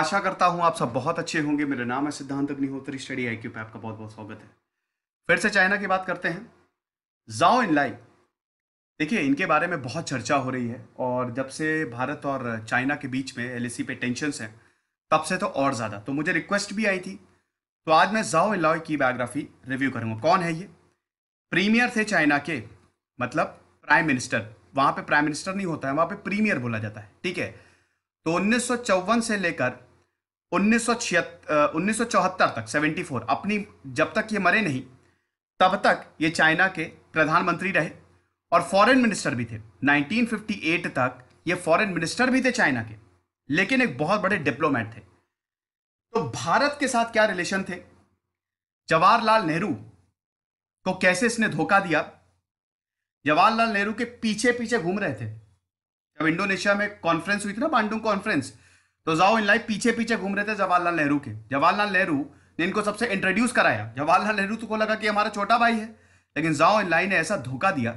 आशा करता हूं आप सब बहुत अच्छे होंगे मेरा नाम है सिद्धांत अग्निहोत्री स्टडी आई क्यू पे आपका बहुत बहुत स्वागत है फिर से चाइना की बात करते हैं जाओ इन लाई देखिए इनके बारे में बहुत चर्चा हो रही है और जब से भारत और चाइना के बीच में एल पे टेंशन है तब से तो और ज़्यादा तो मुझे रिक्वेस्ट भी आई थी तो आज मैं जाओ इन की बायोग्राफी रिव्यू करूंगा कौन है ये प्रीमियर थे चाइना के मतलब प्राइम मिनिस्टर वहां पे प्राइम मिनिस्टर नहीं होता है वहां पे प्रीमियर बोला जाता है ठीक है तो उन्नीस से लेकर उन्नीस सौ चौहत्तर तक 74 अपनी जब तक ये मरे नहीं तब तक ये चाइना के प्रधानमंत्री रहे और फॉरेन मिनिस्टर भी थे 1958 तक ये फॉरेन मिनिस्टर भी थे चाइना के लेकिन एक बहुत बड़े डिप्लोमेट थे तो भारत के साथ क्या रिलेशन थे जवाहरलाल नेहरू को कैसे इसने धोखा दिया जवाहरलाल नेहरू के पीछे पीछे घूम रहे थे जब इंडोनेशिया में कॉन्फ्रेंस हुई थी ना बांडू कॉन्फ्रेंस तो जाओ इन लाइफ पीछे पीछे घूम रहे थे जवाहरलाल नेहरू के जवाहरलाल नेहरू ने इनको सबसे इंट्रोड्यूस कराया जवाहरलाल नेहरू को लगा कि हमारा छोटा भाई है लेकिन जाओ इन लाई ने ऐसा धोखा दिया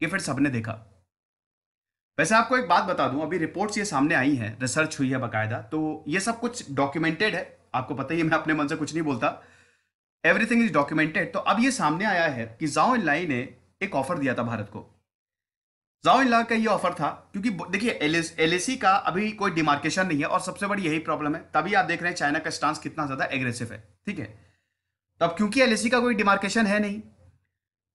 कि फिर सबने देखा वैसे आपको एक बात बता दूं अभी रिपोर्ट्स ये सामने आई हैं रिसर्च हुई है बकायदा तो ये सब कुछ डॉक्यूमेंटेड है आपको पता ही है मैं अपने मन से कुछ नहीं बोलता एवरीथिंग इज डॉक्यूमेंटेड तो अब ये सामने आया है कि जाओ इन लाई ने एक ऑफर दिया था भारत को जाओ इन का ये ऑफर था क्योंकि देखिए एल e का अभी कोई डिमार्केशन नहीं है और सबसे बड़ी यही प्रॉब्लम है तभी आप देख रहे हैं चाइना का स्टांस कितना ज़्यादा एग्रेसिव है ठीक है तो अब क्योंकि एल e का कोई डिमार्केशन है नहीं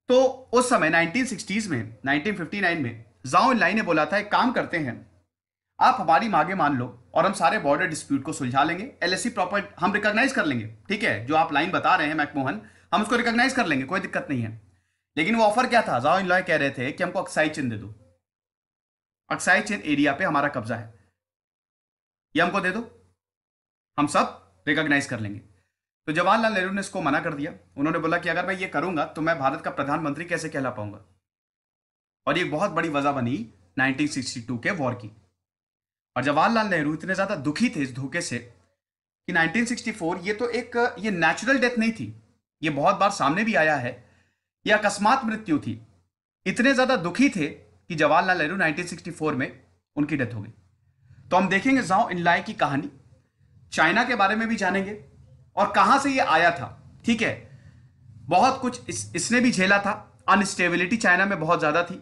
तो उस समय नाइनटीन में नाइनटीन में जाओ इन ने बोला था एक काम करते हैं आप हमारी मांगे मान लो और हम सारे बॉर्डर डिस्प्यूट को सुलझा लेंगे एल प्रॉपर e हम रिकॉग्नाइज कर लेंगे ठीक है जो आप लाइन बता रहे हैं मैकमोहन हम उसको रिकॉग्नाइज कर लेंगे कोई दिक्कत नहीं है लेकिन वो ऑफर क्या था जाओ लॉय कह रहे थे कि हमको अक्साई चिन्ह दे दो अक्साई चिन्ह एरिया पे हमारा कब्जा है ये हमको दे दो हम सब रिकॉग्नाइज कर लेंगे तो जवाहरलाल नेहरू ने इसको मना कर दिया उन्होंने बोला कि अगर मैं ये करूंगा तो मैं भारत का प्रधानमंत्री कैसे कहला पाऊंगा और ये बहुत बड़ी वजह बनी 1962 के वॉर की और जवाहरलाल नेहरू इतने ज्यादा दुखी थे इस धोखे से कि 1964 ये तो एक ये नेचुरल डेथ नहीं थी ये बहुत बार सामने भी आया है यह अकस्मात मृत्यु थी इतने ज्यादा दुखी थे कि जवाहरलाल नेहरू 1964 में उनकी डेथ हो गई तो हम देखेंगे जाओ इनलाय की कहानी चाइना के बारे में भी जानेंगे और कहां से ये आया था ठीक है बहुत कुछ इस, इसने भी झेला था अनस्टेबिलिटी चाइना में बहुत ज्यादा थी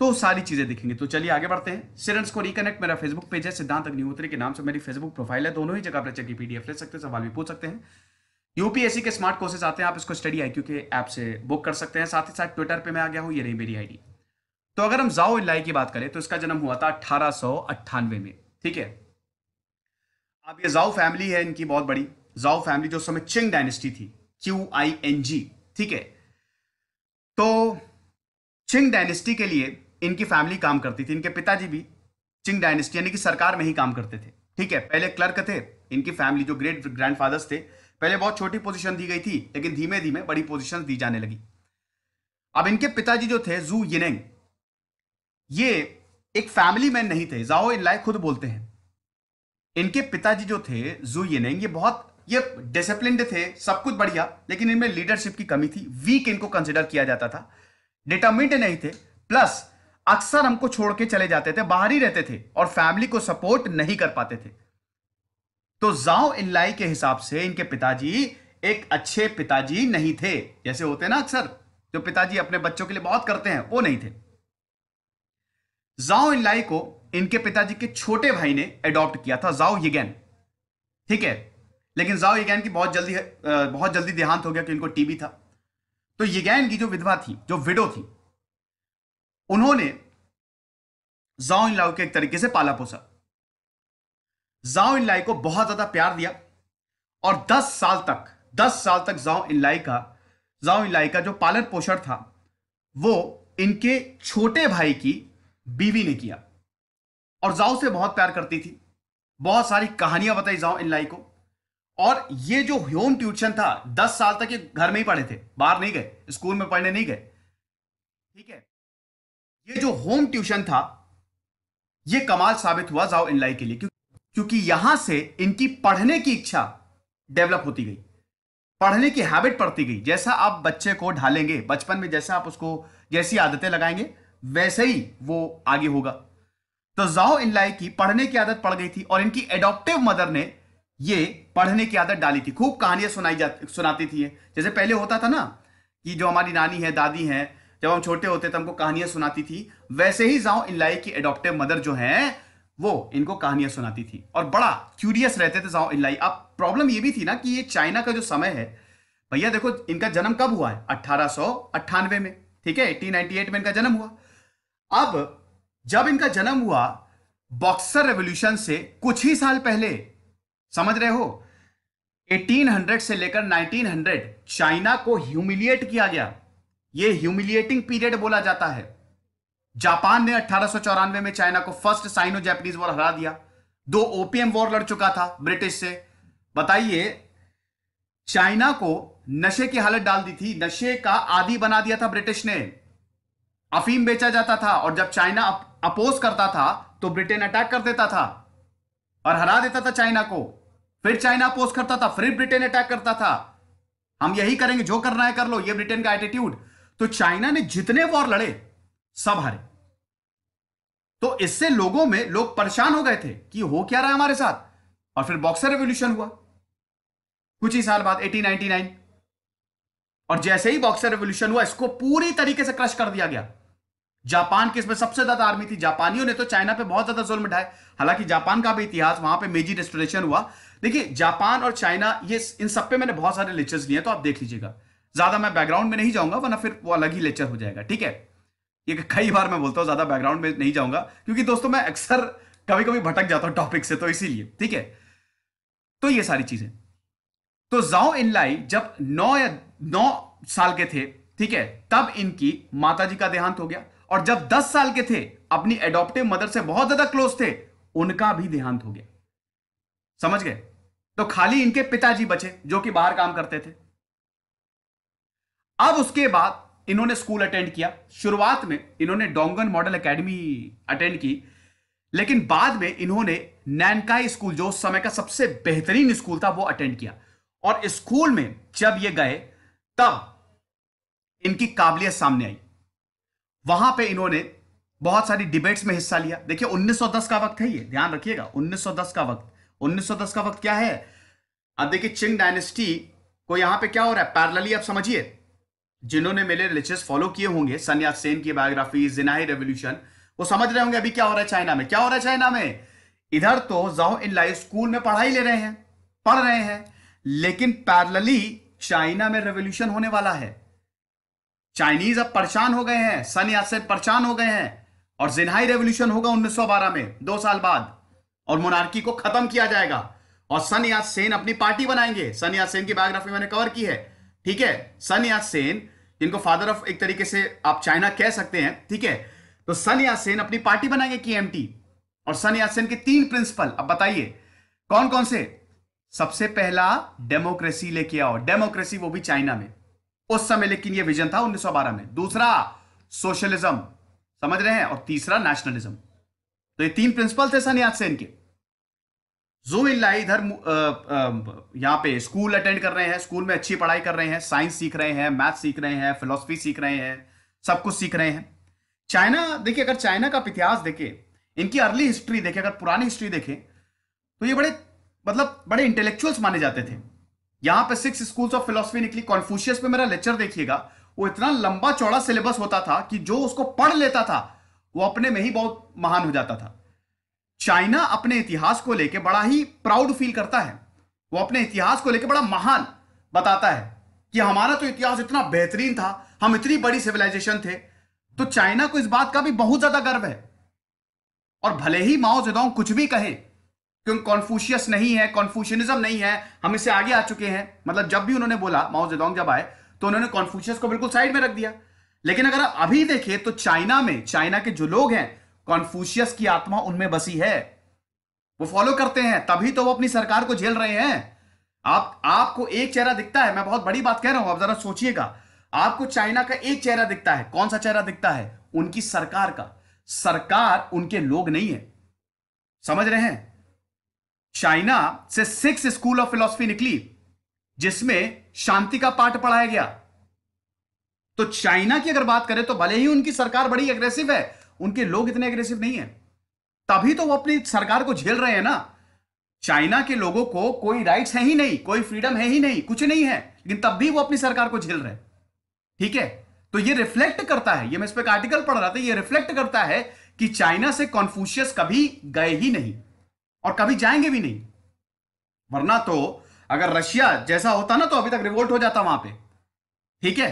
तो सारी चीजें दिखेंगे तो चलिए आगे बढ़ते हैं सिरंस को रिकनेक्ट मेरा फेसबुक पेज है सिद्धांत अग्निहोत्री के नाम से मेरी फेसबुक प्रोफाइल है दोनों ही जगह पर चेक की पीडीएफ ले सकते हैं सवाल भी पूछ सकते हैं यूपीएससी के स्मार्ट कोर्सेज आते हैं आप इसको स्टडी आई के ऐप से बुक कर सकते हैं साथ ही साथ ट्विटर पे मैं आ गया हूँ ये रही मेरी आईडी तो अगर हम जाओ इलाई की बात करें तो इसका जन्म हुआ था अठारह में ठीक है अब ये जाओ फैमिली है इनकी बहुत बड़ी जाओ फैमिली जो समय चिंग डायनेस्टी थी क्यू आई एन जी ठीक है तो चिंग डायनेस्टी के लिए इनकी फैमिली काम करती थी इनके पिताजी भी चिंग डायनेस्टी यानी कि सरकार में ही काम करते थे ठीक है पहले क्लर्क थे इनकी फैमिली जो ग्रेट ग्रैंडफादर्स थे पहले बहुत छोटी पोजीशन दी गई थी लेकिन धीमे धीमे बड़ी पोजीशन दी जाने लगी अब इनके पिताजी जो थे जू यिनेंग ये एक फैमिली मैन नहीं थे जाओ लाइक खुद बोलते हैं इनके पिताजी जो थे जू यिनेंग ये बहुत ये डिसिप्लिन थे सब कुछ बढ़िया लेकिन इनमें लीडरशिप की कमी थी वीक इनको कंसिडर किया जाता था डिटर्मिंड नहीं थे प्लस अक्सर हमको छोड़ के चले जाते थे बाहर ही रहते थे और फैमिली को सपोर्ट नहीं कर पाते थे तो जाओ लाई के हिसाब से इनके पिताजी एक अच्छे पिताजी नहीं थे जैसे होते ना अक्सर जो पिताजी अपने बच्चों के लिए बहुत करते हैं वो नहीं थे जाओ लाई को इनके पिताजी के छोटे भाई ने अडॉप्ट किया था जाओ यगैन ठीक है लेकिन जाओ यगैन की बहुत जल्दी बहुत जल्दी देहांत हो गया कि इनको टीबी था तो यगैन की जो विधवा थी जो विडो थी उन्होंने जाओ इनलाओ के एक तरीके से पाला पोसा जाओ इलाई को बहुत ज़्यादा प्यार दिया और 10 साल तक 10 साल तक जाओ इलाई का जाओ इनलाई का जो पालन पोषण था वो इनके छोटे भाई की बीवी ने किया और जाओ से बहुत प्यार करती थी बहुत सारी कहानियां बताई जाओ लाई को और ये जो होम ट्यूशन था दस साल तक ये घर में ही पढ़े थे बाहर नहीं गए स्कूल में पढ़ने नहीं गए ठीक है ये जो होम ट्यूशन था ये कमाल साबित हुआ जाओ इलाई के लिए क्योंकि क्योंकि यहां से इनकी पढ़ने की इच्छा डेवलप होती गई पढ़ने की हैबिट पड़ती गई जैसा आप बच्चे को ढालेंगे बचपन में जैसा आप उसको जैसी आदतें लगाएंगे वैसे ही वो आगे होगा तो जाओ इनलाई की पढ़ने की आदत पड़ गई थी और इनकी एडॉप्टिव मदर ने ये पढ़ने की आदत डाली थी खूब कहानियां सुनाई जाती सुनाती थी जैसे पहले होता था ना कि जो हमारी नानी है दादी है जब हम छोटे होते थे हमको कहानियां सुनाती थी वैसे ही जाओ इनलाई की एडॉप्टिव मदर जो है वो इनको कहानियां सुनाती थी और बड़ा क्यूरियस रहते थे जाओ इलाई अब प्रॉब्लम ये भी थी ना कि ये चाइना का जो समय है भैया देखो इनका जन्म कब हुआ है अट्ठारह में ठीक है एटीन में इनका जन्म हुआ अब जब इनका जन्म हुआ बॉक्सर रेवोल्यूशन से कुछ ही साल पहले समझ रहे हो 1800 से लेकर 1900 चाइना को ह्यूमिलिएट किया गया यह ह्यूमिलिएटिंग पीरियड बोला जाता है जापान ने अठारह में चाइना को फर्स्ट साइनो जैपनीज वॉर हरा दिया दो ओपीएम वॉर लड़ चुका था ब्रिटिश से बताइए चाइना को नशे की हालत डाल दी थी नशे का आदि बना दिया था ब्रिटिश ने अफीम बेचा जाता था और जब चाइना अप, अपोज करता था तो ब्रिटेन अटैक कर देता था और हरा देता था चाइना को फिर चाइना अपोज करता था फिर ब्रिटेन अटैक करता था हम यही करेंगे जो करना है कर लो ये ब्रिटेन का एटीट्यूड तो चाइना ने जितने वॉर लड़े सब हारे तो इससे लोगों में लोग परेशान हो गए थे कि हो क्या रहा है हमारे साथ और फिर बॉक्सर रेवोल्यूशन हुआ कुछ ही साल बाद 1899 और जैसे ही बॉक्सर रेवोल्यूशन हुआ इसको पूरी तरीके से क्रश कर दिया गया जापान की इसमें सबसे ज्यादा आर्मी थी जापानियों ने तो चाइना पे बहुत ज्यादा जुल्म उठाए हालांकि जापान का भी इतिहास वहां पे मेजी रेस्टोरेशन हुआ देखिए जापान और चाइना ये इन सब पे मैंने बहुत सारे लेक्चर्स लिए तो आप देख लीजिएगा ज्यादा मैं बैकग्राउंड में नहीं जाऊंगा वरना फिर वो अलग ही लेक्चर हो जाएगा ठीक है ये कई बार मैं बोलता हूँ ज्यादा बैकग्राउंड में नहीं जाऊंगा क्योंकि दोस्तों मैं अक्सर कभी कभी भटक जाता हूं टॉपिक से तो इसीलिए ठीक है तो ये सारी चीजें तो जाओ लाई जब नौ या नौ साल के थे ठीक है तब इनकी माता जी का देहांत हो गया और जब दस साल के थे अपनी एडोप्टिव मदर से बहुत ज्यादा क्लोज थे उनका भी देहांत हो गया समझ गए तो खाली इनके पिताजी बचे जो कि बाहर काम करते थे अब उसके बाद इन्होंने स्कूल अटेंड किया शुरुआत में इन्होंने डोंगन मॉडल एकेडमी अटेंड की लेकिन बाद में इन्होंने नैनकाई स्कूल जो उस समय का सबसे बेहतरीन स्कूल था वो अटेंड किया और स्कूल में जब ये गए तब इनकी काबिलियत सामने आई वहां पे इन्होंने बहुत सारी डिबेट्स में हिस्सा लिया देखिए 1910 का वक्त है ये ध्यान रखिएगा 1910 का वक्त 1910 का वक्त क्या है अब देखिए चिंग डायनेस्टी को यहां पे क्या हो रहा है पैरलली आप समझिए जिन्होंने मेरे रिलीजियस फॉलो किए होंगे सन्यास सेन की बायोग्राफी जिनाही रेवोल्यूशन वो समझ रहे होंगे अभी क्या हो रहा है चाइना में क्या हो रहा है चाइना में इधर तो जाओ इन लाइफ स्कूल में पढ़ाई ले रहे हैं पढ़ रहे हैं लेकिन पैरलली चाइना में रेवोल्यूशन होने वाला है चाइनीज अब परेशान हो गए हैं सन यासेन परेशान हो गए हैं और जिनाई रेवोल्यूशन होगा 1912 में दो साल बाद और मोनार्की को खत्म किया जाएगा और सन यासेन अपनी पार्टी बनाएंगे सन यासेन की बायोग्राफी मैंने कवर की है ठीक है सन यासेन जिनको फादर ऑफ एक तरीके से आप चाइना कह सकते हैं ठीक है तो सन यासेन अपनी पार्टी बनाएंगे के और सन यासेन के तीन प्रिंसिपल अब बताइए कौन कौन से सबसे पहला डेमोक्रेसी लेके आओ डेमोक्रेसी वो भी चाइना में उस समय लेकिन ये विजन था 1912 में दूसरा सोशलिज्म समझ रहे हैं और तीसरा नेशनलिज्म तो ये तीन प्रिंसिपल थे सन यासेन के जो इला इधर यहाँ पे स्कूल अटेंड कर रहे हैं स्कूल में अच्छी पढ़ाई कर रहे हैं साइंस सीख रहे हैं मैथ सीख रहे हैं फिलोसफी सीख रहे हैं सब कुछ सीख रहे हैं चाइना देखिए अगर चाइना का इतिहास देखें इनकी अर्ली हिस्ट्री देखें अगर पुरानी हिस्ट्री देखें तो ये बड़े मतलब बड़े इंटेलेक्चुअल्स माने जाते थे यहाँ पे सिक्स स्कूल्स ऑफ फिलोसफी निकली कॉन्फ्यूशियस पे मेरा लेक्चर देखिएगा वो इतना लंबा चौड़ा सिलेबस होता था कि जो उसको पढ़ लेता था वो अपने में ही बहुत महान हो जाता था चाइना अपने इतिहास को लेकर बड़ा ही प्राउड फील करता है वो अपने इतिहास को लेकर बड़ा महान बताता है कि हमारा तो इतिहास इतना बेहतरीन था हम इतनी बड़ी सिविलाइजेशन थे तो चाइना को इस बात का भी बहुत ज्यादा गर्व है और भले ही माओ जेदोंग कुछ भी कहे क्योंकि कॉन्फ्यूशियस नहीं है कॉन्फ्यूशनिज्म नहीं है हम इससे आगे आ चुके हैं मतलब जब भी उन्होंने बोला माओ जदोंग जब आए तो उन्होंने कॉन्फ्यूशियस को बिल्कुल साइड में रख दिया लेकिन अगर आप अभी देखें तो चाइना में चाइना के जो लोग हैं कॉन्फ्यूशियस की आत्मा उनमें बसी है वो फॉलो करते हैं तभी तो वो अपनी सरकार को झेल रहे हैं आप आपको एक चेहरा दिखता है मैं बहुत बड़ी बात कह रहा हूं आप जरा सोचिएगा आपको चाइना का एक चेहरा दिखता है कौन सा चेहरा दिखता है उनकी सरकार का सरकार उनके लोग नहीं है समझ रहे हैं चाइना से सिक्स स्कूल ऑफ फिलोसफी निकली जिसमें शांति का पाठ पढ़ाया गया तो चाइना की अगर बात करें तो भले ही उनकी सरकार बड़ी एग्रेसिव है उनके लोग इतने एग्रेसिव नहीं है तभी तो वो अपनी सरकार को झेल रहे हैं ना चाइना के लोगों को कोई राइट्स है ही नहीं कोई फ्रीडम है ही नहीं कुछ नहीं है लेकिन तब भी वो अपनी सरकार को झेल रहे हैं ठीक है तो ये रिफ्लेक्ट करता है ये मैं इस पर आर्टिकल पढ़ रहा था ये रिफ्लेक्ट करता है कि चाइना से कॉन्फ्यूशियस कभी गए ही नहीं और कभी जाएंगे भी नहीं वरना तो अगर रशिया जैसा होता ना तो अभी तक रिवोल्ट हो जाता वहां पे ठीक है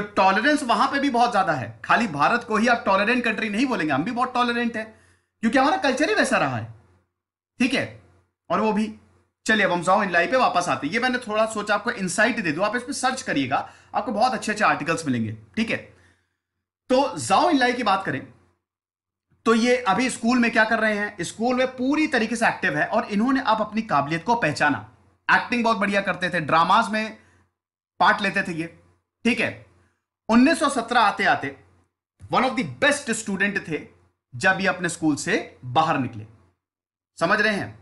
तो टॉलरेंस वहां पे भी बहुत ज्यादा है खाली भारत को ही आप टॉलरेंट कंट्री नहीं बोलेंगे हम भी बहुत टॉलरेंट है क्योंकि हमारा कल्चर ही वैसा रहा है ठीक है और वो भी चलिए अब हम जाओ इन लाइफ पे वापस आते ये मैंने थोड़ा सोचा आपको इनसाइट दे दू आप इस पर सर्च करिएगा आपको बहुत अच्छे अच्छे आर्टिकल्स मिलेंगे ठीक है तो जाओ इन की बात करें तो ये अभी स्कूल में क्या कर रहे हैं स्कूल में पूरी तरीके से एक्टिव है और इन्होंने अब अपनी काबिलियत को पहचाना एक्टिंग बहुत बढ़िया करते थे ड्रामास में पार्ट लेते थे ये ठीक है 1917 आते आते one of the best student थे जब ये अपने स्कूल से बाहर निकले समझ रहे हैं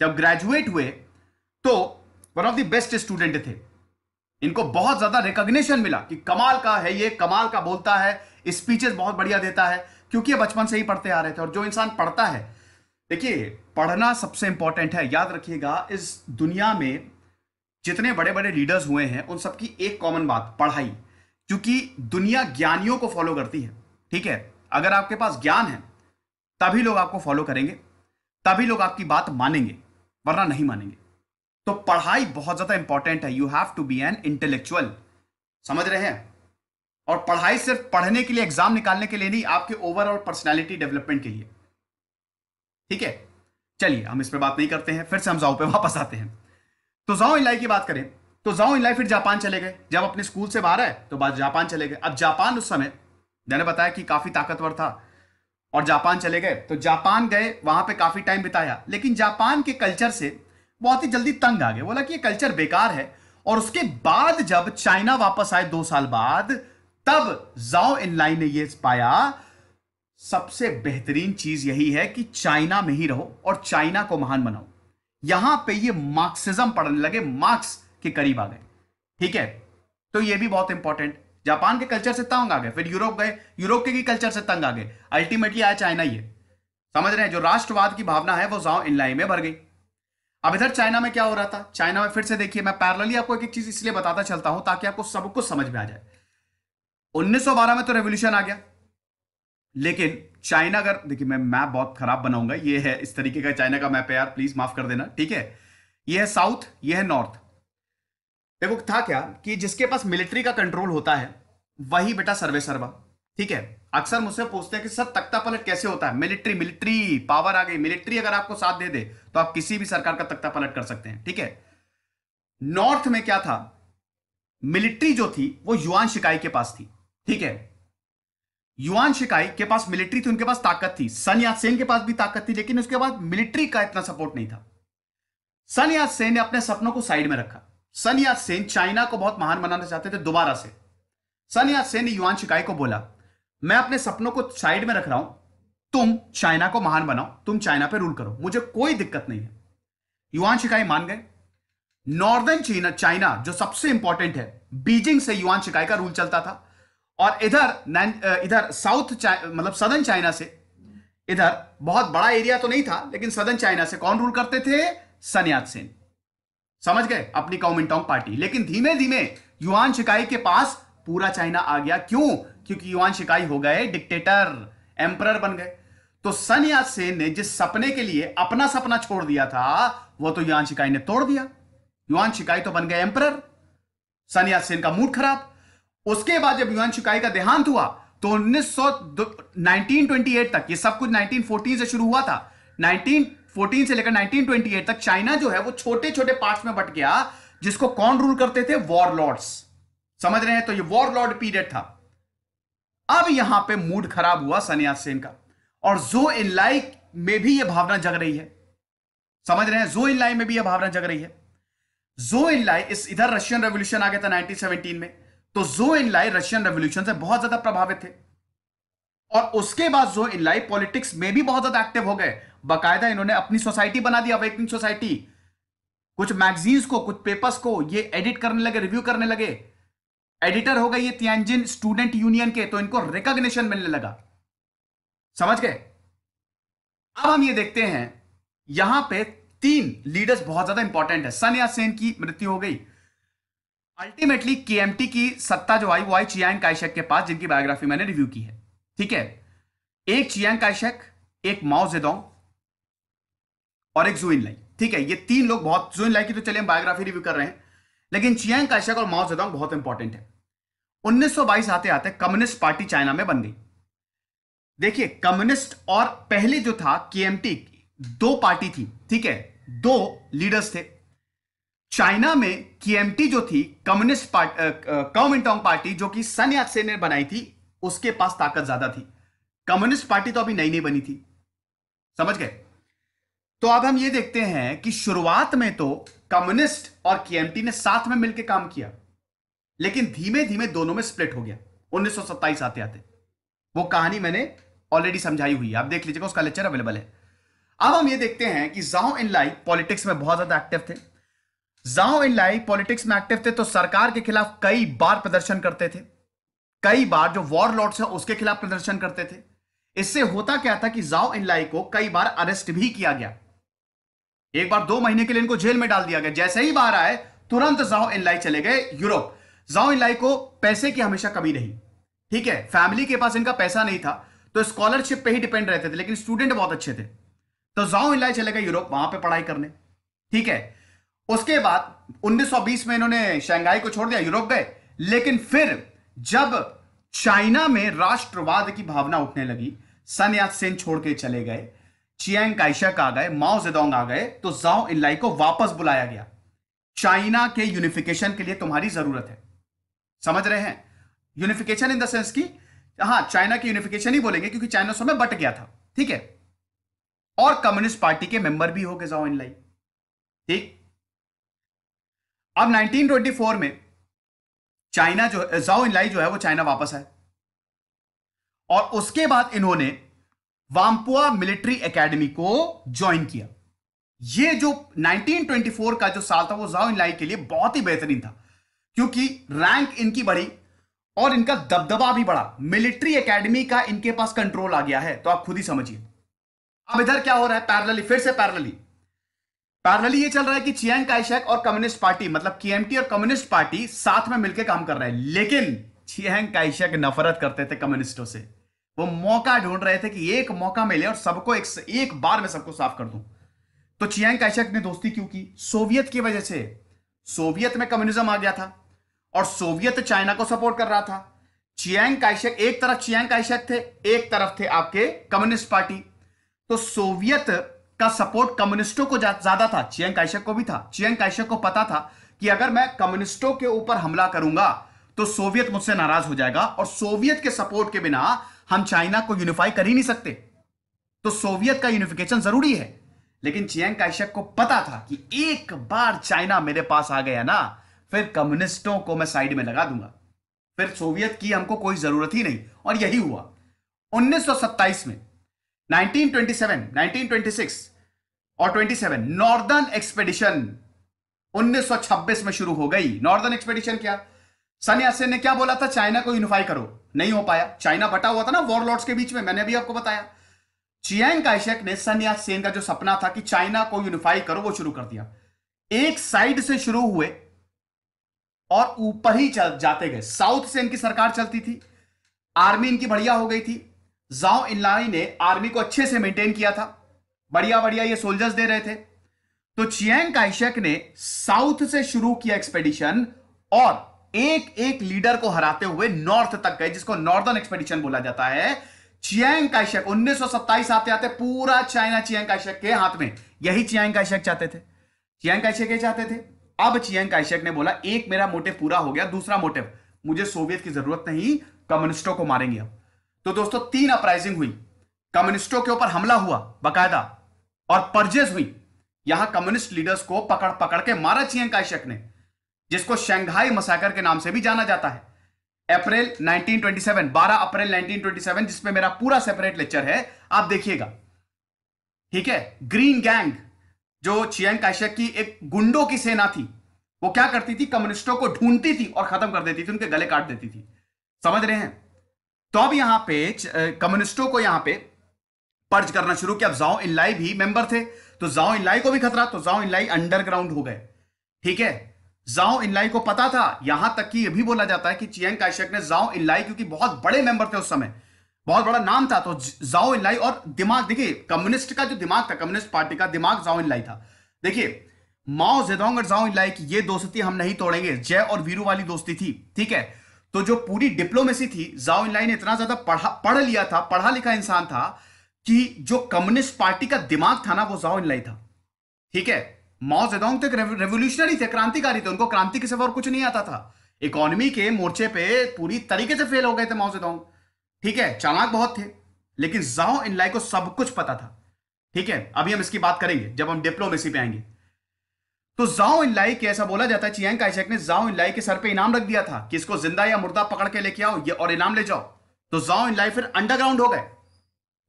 जब ग्रेजुएट हुए तो one of the best student थे इनको बहुत ज्यादा रिकॉग्निशन मिला कि कमाल का है ये कमाल का बोलता है स्पीचेस बहुत बढ़िया देता है क्योंकि ये बचपन से ही पढ़ते आ रहे थे और जो इंसान पढ़ता है देखिए पढ़ना सबसे इंपॉर्टेंट है याद रखिएगा इस दुनिया में जितने बड़े बड़े लीडर्स हुए हैं उन सबकी एक कॉमन बात पढ़ाई क्योंकि दुनिया ज्ञानियों को फॉलो करती है ठीक है अगर आपके पास ज्ञान है तभी लोग आपको फॉलो करेंगे तभी लोग आपकी बात मानेंगे वरना नहीं मानेंगे तो पढ़ाई बहुत ज्यादा इंपॉर्टेंट है you have to be an intellectual समझ रहे हैं और पढ़ाई सिर्फ पढ़ने के लिए एग्जाम निकालने के लिए नहीं आपके ओवरऑल पर्सनैलिटी डेवलपमेंट के लिए ठीक है चलिए हम इस पर बात नहीं करते हैं फिर से हम जाओ पे वापस आते हैं तो जाओ इलाई की बात करें तो जाओ इन लाइफ फिर जापान चले गए जब अपने स्कूल से बाहर आए तो बाद जापान चले गए अब जापान उस समय मैंने बताया कि काफी ताकतवर था और जापान चले गए तो जापान गए वहां पे काफी टाइम बिताया लेकिन जापान के कल्चर से बहुत ही जल्दी तंग आ गए बोला कि ये कल्चर बेकार है और उसके बाद जब चाइना वापस आए दो साल बाद तब जाओ लाइन ने यह पाया सबसे बेहतरीन चीज यही है कि चाइना में ही रहो और चाइना को महान बनाओ यहां पे ये मार्क्सिज्म पढ़ने लगे मार्क्स के करीब आ गए ठीक है तो ये भी बहुत इंपॉर्टेंट जापान के कल्चर से तंग आ गए फिर यूरोप गए यूरोप के भी कल्चर से तंग आ गए अल्टीमेटली आया चाइना ये समझ रहे हैं जो राष्ट्रवाद की भावना है वो जाओ इनलाई में भर गई अब इधर चाइना में क्या हो रहा था चाइना में फिर से देखिए मैं पैरलली आपको एक एक चीज इसलिए बताता चलता हूं ताकि आपको सब कुछ समझ में आ जाए 1912 में तो रेवोल्यूशन आ गया लेकिन चाइना अगर देखिए मैं मैप बहुत खराब बनाऊंगा ये है इस तरीके का चाइना का मैप है यार प्लीज माफ कर देना ठीक है ये है साउथ ये है नॉर्थ देखो था क्या कि जिसके पास मिलिट्री का कंट्रोल होता है वही बेटा सर्वे सर्वा ठीक है अक्सर मुझसे पूछते हैं कि सर तख्ता पलट कैसे होता है मिलिट्री मिलिट्री पावर आ गई मिलिट्री अगर आपको साथ दे दे तो आप किसी भी सरकार का तख्ता पलट कर सकते हैं ठीक है नॉर्थ में क्या था मिलिट्री जो थी वो युवान शिकाई के पास थी ठीक है युवान शिकाई के पास मिलिट्री थी उनके पास ताकत थी सन या सेन के पास भी ताकत थी लेकिन उसके बाद मिलिट्री का इतना सपोर्ट नहीं था सन या सेन ने अपने सपनों को साइड में रखा सनिया सेन चाइना को बहुत महान बनाना चाहते थे दोबारा से सनिया सेन ने युवान शिकाई को बोला मैं अपने सपनों को साइड में रख रहा हूं तुम चाइना को महान बनाओ तुम चाइना पे रूल करो मुझे कोई दिक्कत नहीं है युवान शिकाई मान गए नॉर्दर्न चीना चाइना जो सबसे इंपॉर्टेंट है बीजिंग से युवान शिकाई का रूल चलता था और इधर इधर साउथ मतलब सदर्न चाइना से इधर बहुत बड़ा एरिया तो नहीं था लेकिन सदर्न चाइना से कौन रूल करते थे सनयाद सेन समझ गए अपनी कॉमिनटोंग पार्टी लेकिन धीमे धीमे युवान शिकाई के पास पूरा चाइना आ गया क्यों क्योंकि युवान शिकाई हो गए डिक्टेटर एम्पर बन गए तो सन या सेन ने जिस सपने के लिए अपना सपना छोड़ दिया था वो तो युवान शिकाई ने तोड़ दिया युवान शिकाई तो बन गए एम्पर सन या सेन का मूड खराब उसके बाद जब युवान शिकाई का देहांत हुआ तो उन्नीस 1928 तक ये सब कुछ 1914 से शुरू हुआ था 19 14 से लेकर 1928 तक चाइना जो है वो छोटे छोटे पार्ट्स में बट गया जिसको कौन रूल करते थे वॉरलॉर्ड्स समझ रहे हैं तो ये वॉर लॉर्ड पीरियड था अब यहां पे मूड खराब हुआ सनिया सेन का और जो इन लाइक में भी ये भावना जग रही है समझ रहे हैं जो इन इनलाई में भी यह भावना जग रही है जो इन इनलाई इस इधर रशियन रेवोल्यूशन आ गया था 1917 में तो जो इन इनलाई रशियन रेवोल्यूशन से बहुत ज्यादा प्रभावित थे और उसके बाद जो इन इनलाई पॉलिटिक्स में भी बहुत ज्यादा एक्टिव हो गए बकायदा इन्होंने अपनी सोसाइटी बना दी अवेकनिंग सोसाइटी कुछ मैगजीन्स को कुछ पेपर्स को ये एडिट करने लगे रिव्यू करने लगे एडिटर हो गए ये तियांजिन स्टूडेंट यूनियन के तो इनको रिकॉग्निशन मिलने लगा समझ गए अब हम ये देखते हैं यहां पे तीन लीडर्स बहुत ज्यादा इंपॉर्टेंट है सन या सेन की मृत्यु हो गई अल्टीमेटली केएमटी की सत्ता जो आई वो आई चियांग कायशक के पास जिनकी बायोग्राफी मैंने रिव्यू की है ठीक है एक चियांग कायशक एक माओ जेदोंग और एक जुइन लाई ठीक है ये तीन लोग बहुत जुइन लाई की तो चलिए हम बायोग्राफी रिव्यू कर रहे हैं लेकिन चियांग काशक और माओ जेदोंग बहुत इंपॉर्टेंट है उन्नीस आते आते कम्युनिस्ट पार्टी चाइना में बन गई देखिए कम्युनिस्ट और पहले जो था के दो पार्टी थी ठीक है दो लीडर्स थे चाइना में के जो थी कम्युनिस्ट पार्टी कॉमिंटोंग पार्टी जो कि सन याक ने बनाई थी उसके पास ताकत ज्यादा थी कम्युनिस्ट पार्टी तो अभी नई नई बनी थी समझ गए तो अब हम ये देखते हैं कि शुरुआत में तो कम्युनिस्ट और केएमटी ने साथ में मिलकर काम किया लेकिन धीमे धीमे दोनों में स्प्लिट हो गया उन्नीस आते आते वो कहानी मैंने ऑलरेडी समझाई हुई है आप देख लीजिएगा उसका लेक्चर अवेलेबल है अब हम ये देखते हैं कि जाओ इन लाइक पॉलिटिक्स में बहुत ज्यादा एक्टिव थे जाओ इन लाइक पॉलिटिक्स में एक्टिव थे तो सरकार के खिलाफ कई बार प्रदर्शन करते थे कई बार जो वॉर लॉर्ड्स है उसके खिलाफ प्रदर्शन करते थे इससे होता क्या था कि जाओ इन लाई को कई बार अरेस्ट भी किया गया एक बार दो महीने के लिए इनको जेल में डाल दिया गया जैसे ही बाहर आए तुरंत जाओ इनलाई चले गए यूरोप जाओ इनलाई को पैसे की हमेशा कमी नहीं ठीक है फैमिली के पास इनका पैसा नहीं था तो स्कॉलरशिप पे ही डिपेंड रहते थे लेकिन स्टूडेंट बहुत अच्छे थे तो जाओ इनलाई चले गए यूरोप वहां पर पढ़ाई करने ठीक है उसके बाद 1920 में इन्होंने शंघाई को छोड़ दिया यूरोप गए लेकिन फिर जब चाइना में राष्ट्रवाद की भावना उठने लगी सन यात सेन छोड़ के चले गए चियांग काइशक आ गए माओ जेदोंग आ गए तो जाओ इलाई को वापस बुलाया गया चाइना के यूनिफिकेशन के लिए तुम्हारी जरूरत है समझ रहे हैं यूनिफिकेशन इन द सेंस की हाँ चाइना की यूनिफिकेशन ही बोलेंगे क्योंकि चाइना समय बट गया था ठीक है और कम्युनिस्ट पार्टी के मेंबर भी हो गए जाओ इनलाई ठीक अब 1924 में चाइना जो जाओ इनलाई जो है वो चाइना वापस आए और उसके बाद इन्होंने वामपुआ मिलिट्री एकेडमी को ज्वाइन किया ये जो 1924 का जो साल था वो जाओ इनलाई के लिए बहुत ही बेहतरीन था क्योंकि रैंक इनकी बढ़ी और इनका दबदबा भी बढ़ा मिलिट्री एकेडमी का इनके पास कंट्रोल आ गया है तो आप खुद ही समझिए अब इधर क्या हो रहा है पैरलली फिर से पैरलली पैरलली ये चल रहा है कि चियांग काइशेक और कम्युनिस्ट पार्टी मतलब केएमटी और कम्युनिस्ट पार्टी साथ में मिलकर काम कर रहे हैं लेकिन चियांग काइशेक नफरत करते थे कम्युनिस्टों से वो मौका ढूंढ रहे थे कि एक मौका मिले और सबको एक, एक बार में सबको साफ कर दूं तो चियांग काइशक ने दोस्ती क्यों की सोवियत की वजह से सोवियत में कम्युनिज्म आ गया था और सोवियत चाइना को सपोर्ट कर रहा था चियांग काइशक एक तरफ चियांग काइशक थे एक तरफ थे आपके कम्युनिस्ट पार्टी तो सोवियत का सपोर्ट कम्युनिस्टों को ज्यादा था चियांग काशक को भी था चियांग काशक को पता था कि अगर मैं कम्युनिस्टों के ऊपर हमला करूंगा तो सोवियत मुझसे नाराज हो जाएगा और सोवियत के सपोर्ट के बिना हम चाइना को यूनिफाई कर ही नहीं सकते तो सोवियत का यूनिफिकेशन जरूरी है लेकिन चियांग काइशक को पता था कि एक बार चाइना मेरे पास आ गया ना फिर कम्युनिस्टों को मैं साइड में लगा दूंगा फिर सोवियत की हमको कोई जरूरत ही नहीं और यही हुआ 1927 में 1927, 1926 और 27 नॉर्दर्न एक्सपेडिशन 1926 में शुरू हो गई नॉर्दर्न एक्सपेडिशन क्या सन यासेन ने क्या बोला था चाइना को यूनिफाई करो नहीं हो पाया चाइना बटा हुआ था ना वॉरलॉर्ड्स के बीच में मैंने भी आपको बताया चियांग काइशेक ने सन यासेन का जो सपना था कि चाइना को यूनिफाई करो वो शुरू कर दिया एक साइड से शुरू हुए और ऊपर ही चल जाते गए साउथ से इनकी सरकार चलती थी आर्मी इनकी बढ़िया हो गई थी जाओ इनलानी ने आर्मी को अच्छे से मेंटेन किया था बढ़िया बढ़िया ये सोल्जर्स दे रहे थे तो चियांग काइशेक ने साउथ से शुरू किया एक्सपेडिशन और एक एक लीडर को हराते हुए नॉर्थ तक गए जिसको नॉर्दर्न एक्सपेडिशन बोला जाता है चियांग काइशक 1927 आते आते पूरा चाइना चियांग काइशक के हाथ में यही चियांग काइशक चाहते थे चियांग काइशक ये चाहते थे अब चियांग काइशक ने बोला एक मेरा मोटिव पूरा हो गया दूसरा मोटिव मुझे सोवियत की जरूरत नहीं कम्युनिस्टों को मारेंगे अब तो दोस्तों तीन अपराइजिंग हुई कम्युनिस्टों के ऊपर हमला हुआ बाकायदा और परजेस हुई यहां कम्युनिस्ट लीडर्स को पकड़ पकड़ के मारा चियांग काइशक ने जिसको शंघाई मसाकर के नाम से भी जाना जाता है अप्रैल 1927 12 अप्रैल 1927 जिसमें मेरा पूरा सेपरेट लेक्चर है आप देखिएगा ठीक है ग्रीन गैंग जो चियांग काशक की एक गुंडों की सेना थी वो क्या करती थी कम्युनिस्टों को ढूंढती थी और खत्म कर देती थी उनके गले काट देती थी समझ रहे हैं तो अब यहां पे कम्युनिस्टों को यहां पे पर्ज करना शुरू किया अब जाओ इनलाई भी मेंबर थे तो जाओ इलाई को भी खतरा तो जाओ इलाई अंडरग्राउंड हो गए ठीक है जाओ इनलाई को पता था यहां तक कि यह भी बोला जाता है कि चियांग काइशेक ने जाओ इनलाई क्योंकि बहुत बड़े मेंबर थे उस समय बहुत बड़ा नाम था तो जाओ इनलाई और दिमाग देखिए कम्युनिस्ट का जो दिमाग था कम्युनिस्ट पार्टी का दिमाग जाओ इनलाई था देखिए माओ जेदोंग और जाओ इनलाई की ये दोस्ती हम नहीं तोड़ेंगे जय और वीरू वाली दोस्ती थी ठीक है तो जो पूरी डिप्लोमेसी थी जाओ इनलाई ने इतना ज्यादा पढ़ा पढ़ लिया था पढ़ा लिखा इंसान था कि जो कम्युनिस्ट पार्टी का दिमाग था ना वो जाओ इनलाई था ठीक है माओ जेदोंग थे रेवोल्यूशनरी थे क्रांतिकारी थे उनको क्रांति के सिवा और कुछ नहीं आता था इकोनॉमी के मोर्चे पे पूरी तरीके से फेल हो गए थे माओ जेदोंग ठीक है चालाक बहुत थे लेकिन जाओ इन लाई को सब कुछ पता था ठीक है अभी हम इसकी बात करेंगे जब हम डिप्लोमेसी पे आएंगे तो जाओ इन लाई के ऐसा बोला जाता है चियांग काइशेक ने जाओ इन लाई के सर पे इनाम रख दिया था कि इसको जिंदा या मुर्दा पकड़ के लेके आओ ये और इनाम ले जाओ तो जाओ इन लाई फिर अंडरग्राउंड हो गए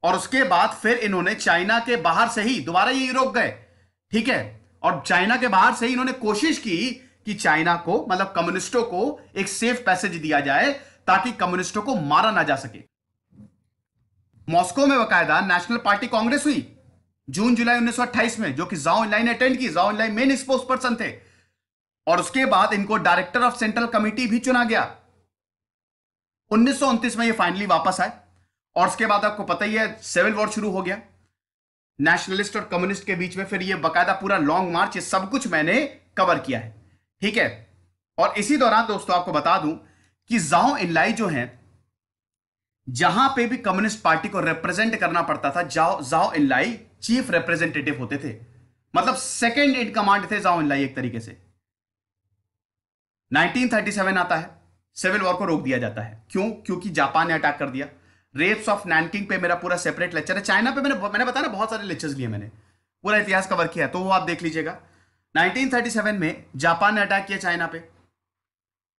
और उसके बाद फिर इन्होंने चाइना के बाहर से ही दोबारा ये यूरोप गए ठीक है और चाइना के बाहर से ही इन्होंने कोशिश की कि चाइना को मतलब कम्युनिस्टों को एक सेफ पैसेज दिया जाए ताकि कम्युनिस्टों को मारा ना जा सके मॉस्को में बकायदा नेशनल पार्टी कांग्रेस हुई जून जुलाई उन्नीस में जो कि जाओ इनलाइन अटेंड की जाओ इनलाइन मेन स्पोर्स पर्सन थे और उसके बाद इनको डायरेक्टर ऑफ सेंट्रल कमेटी भी चुना गया उन्नीस में ये फाइनली वापस आए और उसके बाद आपको पता ही है सिविल वॉर शुरू हो गया नेशनलिस्ट और कम्युनिस्ट के बीच में फिर ये बकायदा पूरा लॉन्ग मार्च ये सब कुछ मैंने कवर किया है ठीक है और इसी दौरान दोस्तों आपको बता दूं कि जाओ इनलाई जो है जहां पे भी कम्युनिस्ट पार्टी को रिप्रेजेंट करना पड़ता था जाओ जाओ इनलाई चीफ रिप्रेजेंटेटिव होते थे मतलब सेकेंड इन कमांड थे जाओ इनलाई एक तरीके से 1937 आता है सिविल वॉर को रोक दिया जाता है क्यों क्योंकि जापान ने अटैक कर दिया रेप्स ऑफ नैनकिंग पे मेरा पूरा सेपरेट लेक्चर है चाइना पे मैंने मैंने बताया ना बहुत सारे लेक्चर्स लिए मैंने पूरा इतिहास कवर किया तो वो आप देख लीजिएगा 1937 में जापान ने अटैक किया चाइना पे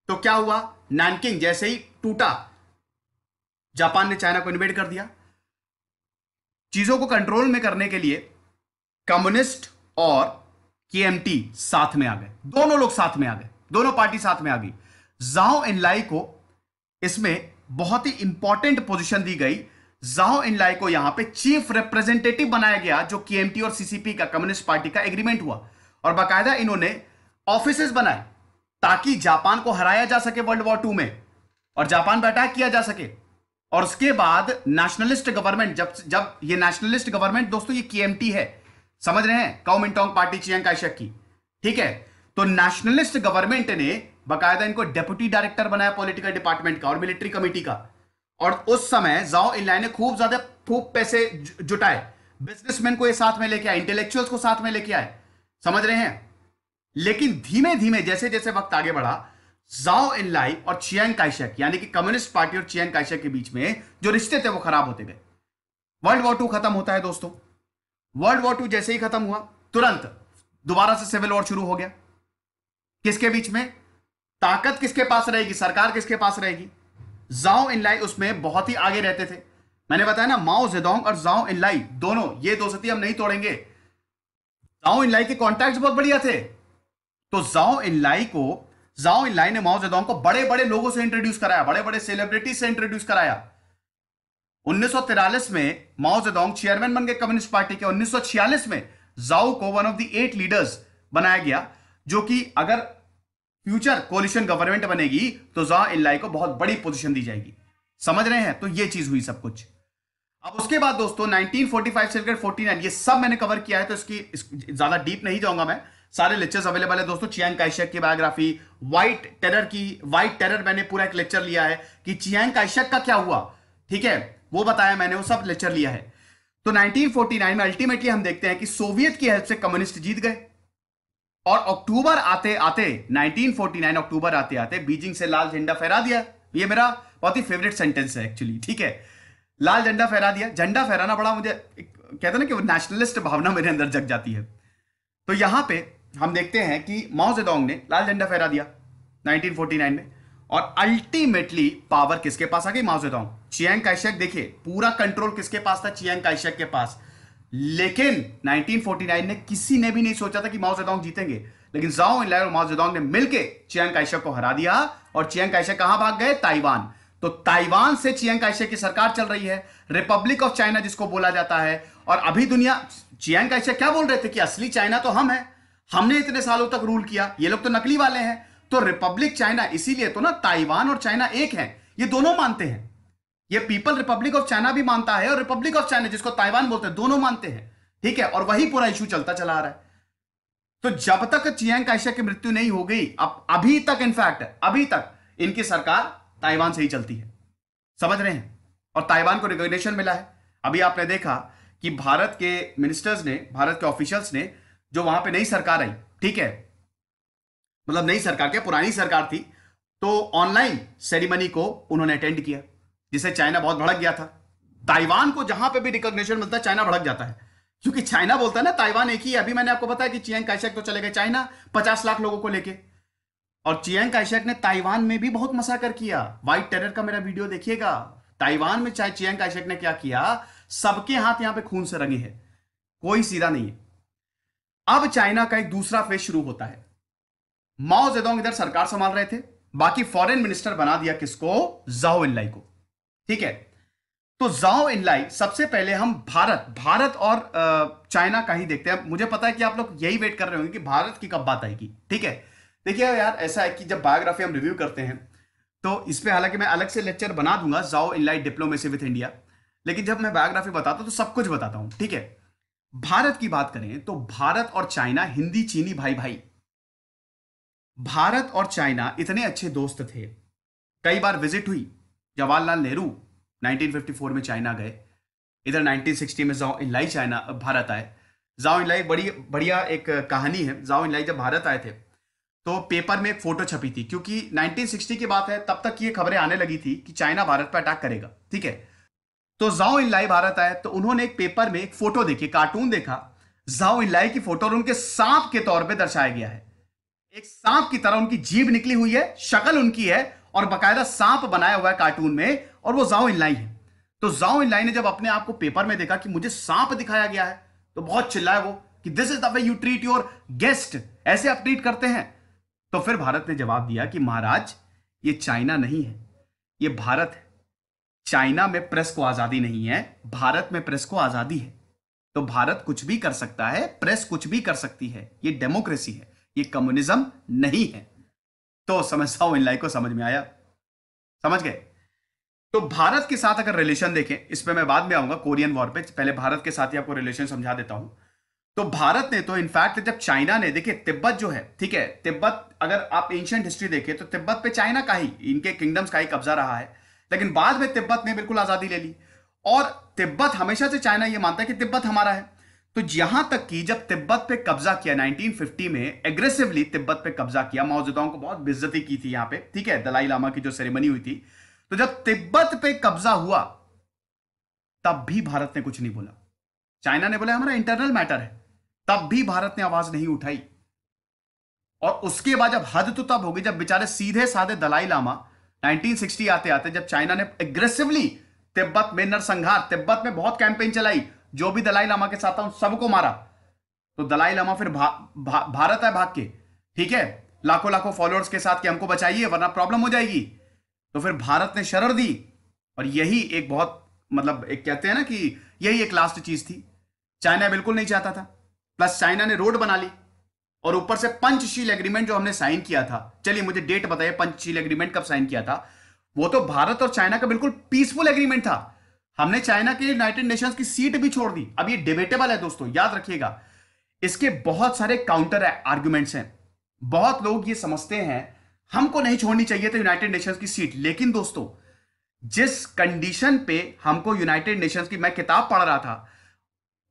तो क्या हुआ नैनकिंग जैसे ही टूटा जापान ने चाइना को इन्वेट कर दिया चीजों को कंट्रोल में करने के लिए कम्युनिस्ट और के साथ में आ गए दोनों लोग साथ में आ गए दोनों पार्टी साथ में आ गई जाओ एनलाई को इसमें बहुत ही इंपॉर्टेंट पोजीशन दी गई जाओ इनलाई को यहां पे चीफ रिप्रेजेंटेटिव बनाया गया जो केएमटी और सीसीपी का कम्युनिस्ट पार्टी का एग्रीमेंट हुआ और बाकायदा इन्होंने ऑफिस बनाए ताकि जापान को हराया जा सके वर्ल्ड वॉर टू में और जापान पर अटैक किया जा सके और उसके बाद नेशनलिस्ट गवर्नमेंट जब जब ये नेशनलिस्ट गवर्नमेंट दोस्तों ये केएमटी है समझ रहे हैं कौमिंटोंग पार्टी चियांग काशक की ठीक है तो नेशनलिस्ट गवर्नमेंट ने बकायदा इनको डेप्यूटी डायरेक्टर बनाया पॉलिटिकल डिपार्टमेंट का और मिलिट्री कमेटी का और उस समय जाओ इनलाइन ने खूब ज्यादा खूब पैसे जुटाए बिजनेसमैन को ये साथ में लेके आए इंटेलेक्चुअल्स को साथ में लेके आए समझ रहे हैं लेकिन धीमे धीमे जैसे जैसे वक्त आगे बढ़ा जाओ इनलाई और चियांग काइशक यानी कि कम्युनिस्ट पार्टी और चियांग काइशक के बीच में जो रिश्ते थे वो खराब होते गए वर्ल्ड वॉर टू खत्म होता है दोस्तों वर्ल्ड वॉर टू जैसे ही खत्म हुआ तुरंत दोबारा से सिविल वॉर शुरू हो गया किसके बीच में ताकत किसके पास रहेगी सरकार किसके पास रहेगी जाओ इनलाई उसमें बहुत ही आगे रहते थे मैंने बताया ना माओ जेदोंग और जाओ इनलाई दोनों ये दो सती हम नहीं तोड़ेंगे जाओ इनलाई के कॉन्टैक्ट बहुत बढ़िया थे तो जाओ इनलाई को जाओ इनलाई ने माओ जेदोंग को बड़े बड़े लोगों से इंट्रोड्यूस कराया बड़े बड़े सेलिब्रिटीज से इंट्रोड्यूस कराया उन्नीस में माओ जेदोंग चेयरमैन बन गए कम्युनिस्ट पार्टी के उन्नीस में जाओ को one of the eight leaders बनाया गया जो कि अगर फ्यूचर कोलिशन गवर्नमेंट बनेगी तो जा इलाई को बहुत बड़ी पोजिशन दी जाएगी समझ रहे हैं तो ये चीज हुई सब कुछ अब उसके बाद दोस्तों 1945 से लेकर 49 ये सब मैंने कवर किया है तो इसकी इस, ज्यादा डीप नहीं जाऊंगा मैं सारे लेक्चर्स अवेलेबल है दोस्तों चियांग काइशक की बायोग्राफी व्हाइट टेरर की व्हाइट टेरर मैंने पूरा एक लेक्चर लिया है कि चियांग काइशक का क्या हुआ ठीक है वो बताया मैंने वो सब लेक्चर लिया है तो नाइनटीन में अल्टीमेटली हम देखते हैं कि सोवियत की हेल्प से कम्युनिस्ट जीत गए और अक्टूबर आते आते 1949 अक्टूबर आते आते बीजिंग से लाल झंडा फहरा दिया ये मेरा बहुत ही फेवरेट सेंटेंस है एक्चुअली ठीक है लाल झंडा फहरा दिया झंडा फहराना बड़ा मुझे कहते ना कि वो नेशनलिस्ट भावना मेरे अंदर जग जाती है तो यहां पे हम देखते हैं कि माओ जेदोंग ने लाल झंडा फहरा दिया 1949 में और अल्टीमेटली पावर किसके पास आ गई माओ जेदोंग चियांग काइशेक देखिए पूरा कंट्रोल किसके पास था चियांग काइशेक के पास लेकिन 1949 ने किसी ने भी नहीं सोचा था कि माओ जेदोंग जीतेंगे लेकिन जाओ इलाय और माओ जेदोंग ने मिलकर चियांग काइशक को हरा दिया और चियांग काइशक कहां भाग गए ताइवान तो ताइवान से चियांग काइशेक की सरकार चल रही है रिपब्लिक ऑफ चाइना जिसको बोला जाता है और अभी दुनिया चियांग काइशेक क्या बोल रहे थे कि असली चाइना तो हम है हमने इतने सालों तक रूल किया ये लोग तो नकली वाले हैं तो रिपब्लिक चाइना इसीलिए तो ना ताइवान और चाइना एक है ये दोनों मानते हैं ये पीपल रिपब्लिक ऑफ चाइना भी मानता है और रिपब्लिक ऑफ चाइना जिसको ताइवान बोलते हैं दोनों मानते हैं ठीक है और वही पूरा इश्यू चलता चला आ रहा है तो जब तक चियांग काइशा की मृत्यु नहीं हो गई अब अभी तक इनफैक्ट अभी तक इनकी सरकार ताइवान से ही चलती है समझ रहे हैं और ताइवान को रिकॉग्नेशन मिला है अभी आपने देखा कि भारत के मिनिस्टर्स ने भारत के ऑफिशियल्स ने जो वहां पे नई सरकार आई ठीक है मतलब नई सरकार क्या पुरानी सरकार थी तो ऑनलाइन सेरेमनी को उन्होंने अटेंड किया जिसे चाइना बहुत भड़क गया था ताइवान को जहां पे भी रिकॉग्निशन मिलता है चाइना भड़क जाता है क्योंकि चाइना बोलता है ना ताइवान एक ही अभी मैंने आपको बताया कि चियांग काइशेक तो चले गए चाइना पचास लाख लोगों को लेके और चियांग काइशेक ने ताइवान में भी बहुत मसाकर किया व्हाइट टेरर का मेरा वीडियो देखिएगा ताइवान में चाहे चियांग काइशेक ने क्या किया सबके हाथ यहां पे खून से रंगे हैं कोई सीधा नहीं है अब चाइना का एक दूसरा फेज शुरू होता है माओ जेदोंग इधर सरकार संभाल रहे थे बाकी फॉरेन मिनिस्टर बना दिया किसको जाओ इलाई को ठीक है तो जाओ इन लाई सबसे पहले हम भारत भारत और चाइना का ही देखते हैं मुझे पता है कि आप लोग यही वेट कर रहे होंगे कि भारत की कब बात आएगी ठीक है देखिए यार ऐसा है कि जब बायोग्राफी हम रिव्यू करते हैं तो इस पर हालांकि मैं अलग से लेक्चर बना दूंगा जाओ इनलाई डिप्लोमेसी विथ इंडिया लेकिन जब मैं बायोग्राफी बताता हूं तो सब कुछ बताता हूं ठीक है भारत की बात करें तो भारत और चाइना हिंदी चीनी भाई भाई भारत और चाइना इतने अच्छे दोस्त थे कई बार विजिट हुई जवाहरलाल नेहरू 1954 में चाइना गए इधर 1960 में जाओ इनलाई चाइना भारत आए जाओ इनलाई बड़ी बढ़िया एक कहानी है जाओ इनलाई जब भारत आए थे तो पेपर में एक फोटो छपी थी क्योंकि 1960 की बात है तब तक ये खबरें आने लगी थी कि चाइना भारत पर अटैक करेगा ठीक है तो जाओ इनलाई भारत आए तो उन्होंने एक पेपर में एक फोटो देखी कार्टून देखा जाओ इनलाई की फोटो और उनके सांप के तौर पर दर्शाया गया है एक सांप की तरह उनकी जीभ निकली हुई है शक्ल उनकी है और बकायदा सांप बनाया हुआ है कार्टून में और वो जाओ इनलाई है तो जाओ इनलाई ने जब अपने आप को पेपर में देखा कि मुझे सांप दिखाया गया है तो बहुत चिल्लाया वो कि this is the way you treat your guest ऐसे आप ट्रीट करते हैं तो फिर भारत ने जवाब दिया कि महाराज ये चाइना नहीं है ये भारत है चाइना में प्रेस को आजादी नहीं है भारत में प्रेस को आजादी है तो भारत कुछ भी कर सकता है प्रेस कुछ भी कर सकती है ये डेमोक्रेसी है ये कम्युनिज्म नहीं है तो समझता हूं इन लाइक को समझ में आया समझ गए तो भारत के साथ अगर रिलेशन देखें इस पर मैं बाद में आऊंगा कोरियन वॉर पे पहले भारत के साथ ही आपको रिलेशन समझा देता हूं तो भारत ने तो इनफैक्ट जब चाइना ने देखिए तिब्बत जो है ठीक है तिब्बत अगर आप एंशियंट हिस्ट्री देखें तो तिब्बत पे चाइना का ही इनके किंगडम्स का ही कब्जा रहा है लेकिन बाद में तिब्बत ने बिल्कुल आजादी ले ली और तिब्बत हमेशा से चाइना ये मानता है कि तिब्बत हमारा है तो यहां तक कि जब तिब्बत पे कब्जा किया 1950 में एग्रेसिवली तिब्बत पे कब्जा किया माओजेदाओं को बहुत बेइज्जती की थी यहां पे ठीक है दलाई लामा की जो सेरेमनी हुई थी तो जब तिब्बत पे कब्जा हुआ तब भी भारत ने कुछ नहीं बोला चाइना ने बोला हमारा इंटरनल मैटर है तब भी भारत ने आवाज नहीं उठाई और उसके बाद जब हद तो तब होगी जब बेचारे सीधे साधे दलाई लामा 1960 आते आते जब चाइना ने एग्रेसिवली तिब्बत में नरसंहार तिब्बत में बहुत कैंपेन चलाई जो भी दलाई लामा के साथ था उन सबको मारा तो दलाई लामा फिर भा, भा, भारत है भाग के ठीक है लाखों लाखों फॉलोअर्स के साथ कि हमको बचाइए वरना प्रॉब्लम हो जाएगी तो फिर भारत ने शरण दी और यही एक बहुत मतलब एक कहते हैं ना कि यही एक लास्ट चीज थी चाइना बिल्कुल नहीं चाहता था प्लस चाइना ने रोड बना ली और ऊपर से पंचशील एग्रीमेंट जो हमने साइन किया था चलिए मुझे डेट बताइए पंचशील एग्रीमेंट कब साइन किया था वो तो भारत और चाइना का बिल्कुल पीसफुल एग्रीमेंट था हमने चाइना के यूनाइटेड नेशंस की सीट भी छोड़ दी अब ये डिबेटेबल है दोस्तों याद रखिएगा इसके बहुत सारे काउंटर आर्ग्यूमेंट्स हैं बहुत लोग ये समझते हैं हमको नहीं छोड़नी चाहिए थी यूनाइटेड नेशंस की सीट लेकिन दोस्तों जिस कंडीशन पे हमको यूनाइटेड नेशंस की मैं किताब पढ़ रहा था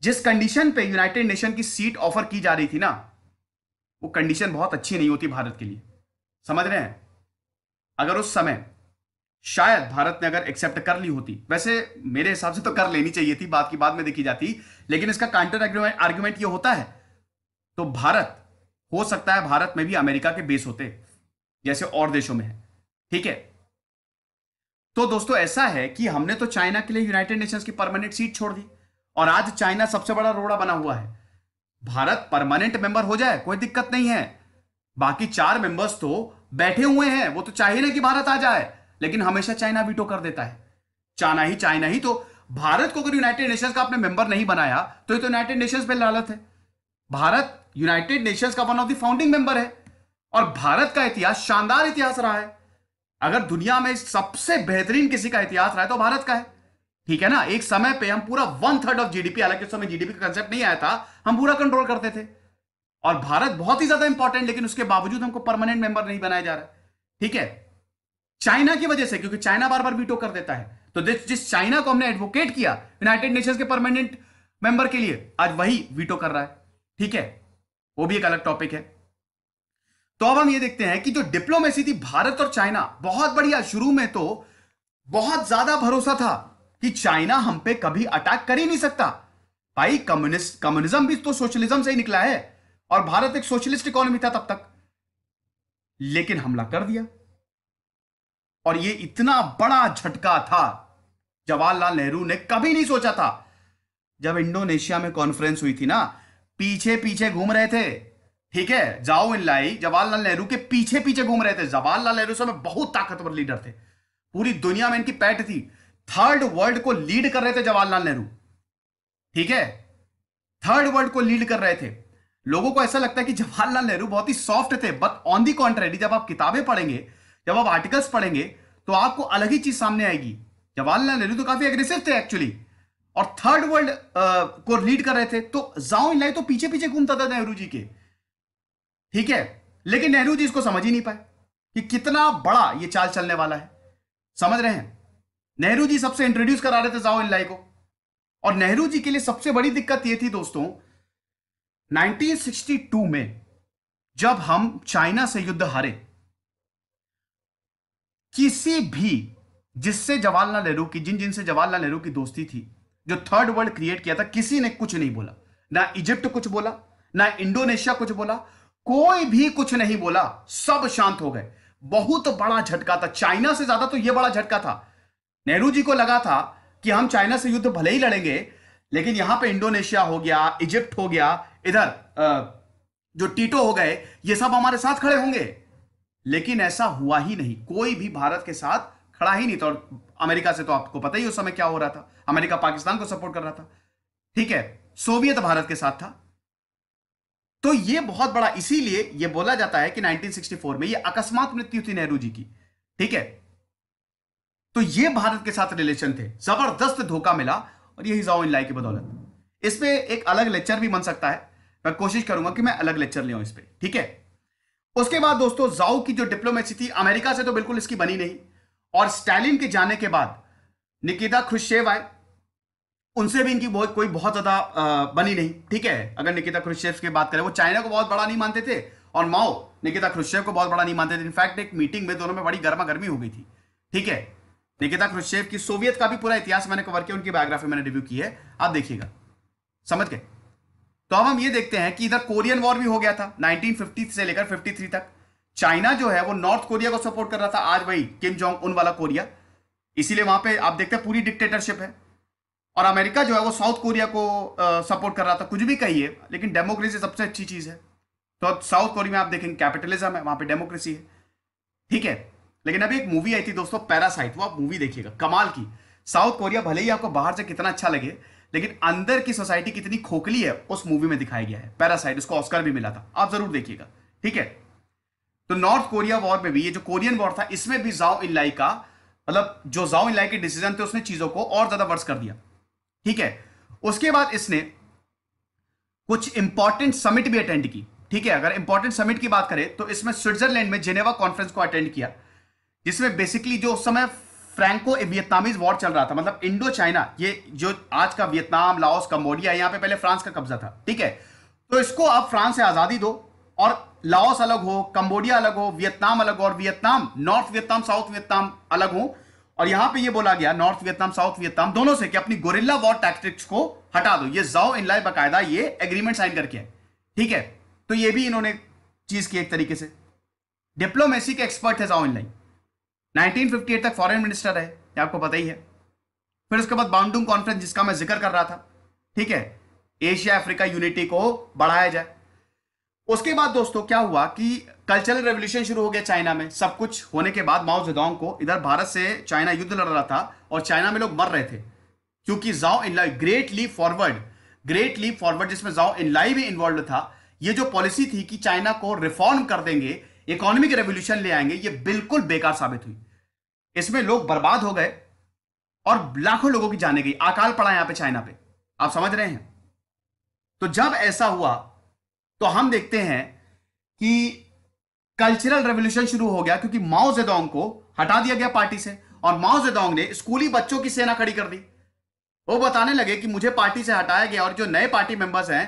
जिस कंडीशन पे यूनाइटेड नेशन की सीट ऑफर की जा रही थी ना वो कंडीशन बहुत अच्छी नहीं होती भारत के लिए समझ रहे हैं अगर उस समय शायद भारत ने अगर एक्सेप्ट कर ली होती वैसे मेरे हिसाब से तो कर लेनी चाहिए थी बात की बाद में देखी जाती लेकिन इसका काउंटर आर्ग्यूमेंट ये होता है तो भारत हो सकता है भारत में भी अमेरिका के बेस होते जैसे और देशों में है ठीक है तो दोस्तों ऐसा है कि हमने तो चाइना के लिए यूनाइटेड नेशंस की परमानेंट सीट छोड़ दी और आज चाइना सबसे बड़ा रोड़ा बना हुआ है भारत परमानेंट मेंबर हो जाए कोई दिक्कत नहीं है बाकी चार मेंबर्स तो बैठे हुए हैं वो तो चाहिए ना कि भारत आ जाए लेकिन हमेशा चाइना वीटो कर देता है चाइना ही चाइना ही तो भारत को अगर यूनाइटेड नेशंस का आपने मेंबर नहीं बनाया तो ये तो यूनाइटेड नेशंस पे लालत है भारत यूनाइटेड नेशंस का one of the founding member है और भारत का इतिहास शानदार इतिहास रहा है अगर दुनिया में सबसे बेहतरीन किसी का इतिहास रहा है तो भारत का है ठीक है ना एक समय पे हम पूरा वन थर्ड ऑफ जीडीपी हालांकि उस समय जीडीपी का कंसेप्ट नहीं आया था हम पूरा कंट्रोल करते थे और भारत बहुत ही ज्यादा इंपॉर्टेंट लेकिन उसके बावजूद हमको परमानेंट मेंबर नहीं बनाया जा रहा ठीक है चाइना की वजह से क्योंकि चाइना बार बार वीटो कर देता है तो जिस चाइना को हमने एडवोकेट किया यूनाइटेड नेशंस के परमानेंट मेंबर के लिए आज वही वीटो कर रहा है ठीक है वो भी एक अलग टॉपिक है तो अब हम ये देखते हैं कि जो डिप्लोमेसी थी भारत और चाइना बहुत बढ़िया शुरू में तो बहुत ज्यादा भरोसा था कि चाइना हम पे कभी अटैक कर ही नहीं सकता भाई कम्युनिस्ट कम्युनिज्म भी तो सोशलिज्म से ही निकला है और भारत एक सोशलिस्ट इकोनॉमी था तब तक लेकिन हमला कर दिया और ये इतना बड़ा झटका था जवाहरलाल नेहरू ने कभी नहीं सोचा था जब इंडोनेशिया में कॉन्फ्रेंस हुई थी ना पीछे पीछे घूम रहे थे ठीक है जाओ लाई जवाहरलाल नेहरू के पीछे पीछे घूम रहे थे जवाहरलाल नेहरू समय बहुत ताकतवर लीडर थे पूरी दुनिया में इनकी पैट थी थर्ड वर्ल्ड को लीड कर रहे थे जवाहरलाल नेहरू ठीक है थर्ड वर्ल्ड को लीड कर रहे थे लोगों को ऐसा लगता है कि जवाहरलाल नेहरू बहुत ही सॉफ्ट थे बट ऑन दी कॉन्ट्रेडी जब आप किताबें पढ़ेंगे जब आप आर्टिकल्स पढ़ेंगे तो आपको अलग ही चीज सामने आएगी जवाहरलाल नेहरू तो काफी अग्रेसिव थे एक्चुअली और थर्ड वर्ल्ड को लीड कर रहे थे तो जाओ इन तो पीछे पीछे घूमता था नेहरू जी के ठीक है लेकिन नेहरू जी इसको समझ ही नहीं पाए कि कितना बड़ा ये चाल चलने वाला है समझ रहे हैं नेहरू जी सबसे इंट्रोड्यूस करा रहे थे जाओ इन को और नेहरू जी के लिए सबसे बड़ी दिक्कत ये थी दोस्तों 1962 में जब हम चाइना से युद्ध हारे किसी भी जिससे जवाहरलाल नेहरू की जिन जिनसे जवाहरलाल नेहरू की दोस्ती थी जो थर्ड वर्ल्ड क्रिएट किया था किसी ने कुछ नहीं बोला ना इजिप्ट कुछ बोला ना इंडोनेशिया कुछ बोला कोई भी कुछ नहीं बोला सब शांत हो गए बहुत बड़ा झटका था चाइना से ज्यादा तो यह बड़ा झटका था नेहरू जी को लगा था कि हम चाइना से युद्ध भले ही लड़ेंगे लेकिन यहां पे इंडोनेशिया हो गया इजिप्ट हो गया इधर जो टीटो हो गए ये सब हमारे साथ खड़े होंगे लेकिन ऐसा हुआ ही नहीं कोई भी भारत के साथ खड़ा ही नहीं था और अमेरिका से तो आपको पता ही उस समय क्या हो रहा था अमेरिका पाकिस्तान को सपोर्ट कर रहा था ठीक है सोवियत भारत के साथ था तो ये बहुत बड़ा इसीलिए ये बोला जाता है कि 1964 में ये अकस्मात मृत्यु थी नेहरू जी की ठीक है तो ये भारत के साथ रिलेशन थे जबरदस्त धोखा मिला और यही जाओ लाई की बदौलत इस पर एक अलग लेक्चर भी बन सकता है मैं कोशिश करूंगा कि मैं अलग लेक्चर ले इस पर ठीक है उसके बाद दोस्तों जाऊ की जो डिप्लोमेसी थी अमेरिका से तो बिल्कुल इसकी बनी नहीं और स्टालिन के जाने के बाद निकिता खुशेव आए उनसे भी इनकी बहुत कोई बहुत ज़्यादा बनी नहीं ठीक है अगर निकिता खुशेव की बात करें वो चाइना को बहुत बड़ा नहीं मानते थे और माओ निकिता खुशेव को बहुत बड़ा नहीं मानते थे इनफैक्ट एक मीटिंग में दोनों में बड़ी गर्मा गर्मी हो गई थी ठीक है निकिता खुशेव की सोवियत का भी पूरा इतिहास मैंने कवर किया उनकी बायोग्राफी मैंने रिव्यू की है आप देखिएगा समझ गए तो अब हम ये देखते हैं कि इधर कोरियन वॉर भी हो गया था 1950 से लेकर 53 तक चाइना जो है वो नॉर्थ कोरिया को सपोर्ट कर रहा था आज वही किम जोंग उन वाला कोरिया इसीलिए वहां पे आप देखते हैं पूरी डिक्टेटरशिप है और अमेरिका जो है वो साउथ कोरिया को सपोर्ट कर रहा था कुछ भी कहिए लेकिन डेमोक्रेसी सबसे अच्छी चीज़ है तो साउथ कोरिया में आप देखेंगे कैपिटलिज्म है वहां पर डेमोक्रेसी है ठीक है लेकिन अभी एक मूवी आई थी दोस्तों पैरासाइट वो आप मूवी देखिएगा कमाल की साउथ कोरिया भले ही आपको बाहर से कितना अच्छा लगे लेकिन अंदर की सोसाइटी कितनी खोखली है उस मूवी में दिखाया गया है पैरासाइट उसको ऑस्कर भी मिला था आप जरूर देखिएगा ठीक है तो नॉर्थ कोरिया वॉर में भी ये जो कोरियन वॉर था इसमें भी जाओ इलाई का मतलब जो जाओ इलाई के डिसीजन थे उसने चीजों को और ज्यादा वर्ष कर दिया ठीक है उसके बाद इसने कुछ इंपॉर्टेंट समिट भी अटेंड की ठीक है अगर इंपॉर्टेंट समिट की बात करें तो इसमें स्विट्जरलैंड में जेनेवा कॉन्फ्रेंस को अटेंड किया जिसमें बेसिकली जो उस समय फ्रैंको वियतनामीज वॉर चल रहा था मतलब इंडो चाइना ये जो आज का वियतनाम लाओस कम्बोडिया यहां पे पहले फ्रांस का कब्जा था ठीक है तो इसको आप फ्रांस से आजादी दो और लाओस अलग हो कंबोडिया अलग हो वियतनाम अलग हो और Vietnam north Vietnam south Vietnam अलग हो और यहां पे ये बोला गया नॉर्थ वियतनाम साउथ वियतनाम दोनों से कि अपनी गोरिल्ला वॉर टैक्टिक्स को हटा दो ये जाओ इनलाय बाकायदा ये एग्रीमेंट साइन करके ठीक है तो ये भी इन्होंने चीज की एक तरीके से डिप्लोमेसी के एक्सपर्ट है जाओ लाइन 1958 तक फॉरेन मिनिस्टर रहे ये आपको पता ही है फिर उसके बाद बाउंडूंग कॉन्फ्रेंस जिसका मैं जिक्र कर रहा था ठीक है एशिया अफ्रीका यूनिटी को बढ़ाया जाए उसके बाद दोस्तों क्या हुआ कि कल्चरल रेवोल्यूशन शुरू हो गया चाइना में सब कुछ होने के बाद माओ जेडोंग को इधर भारत से चाइना युद्ध लड़ रहा था और चाइना में लोग मर रहे थे क्योंकि जाओ इन लाइव great leap forward great leap forward जिसमें जाओ इन लाइव भी इन्वॉल्व था ये जो पॉलिसी थी कि चाइना को रिफॉर्म कर देंगे इकोनॉमिक रेवोल्यूशन ले आएंगे ये बिल्कुल बेकार साबित हुई इसमें लोग बर्बाद हो गए और लाखों लोगों की जाने गई अकाल पड़ा यहां पे चाइना पे आप समझ रहे हैं तो जब ऐसा हुआ तो हम देखते हैं कि कल्चरल रेवोल्यूशन शुरू हो गया क्योंकि माओ जेदोंग को हटा दिया गया पार्टी से और माओ जेदोंग ने स्कूली बच्चों की सेना खड़ी कर दी वो बताने लगे कि मुझे पार्टी से हटाया गया और जो नए पार्टी मेंबर्स हैं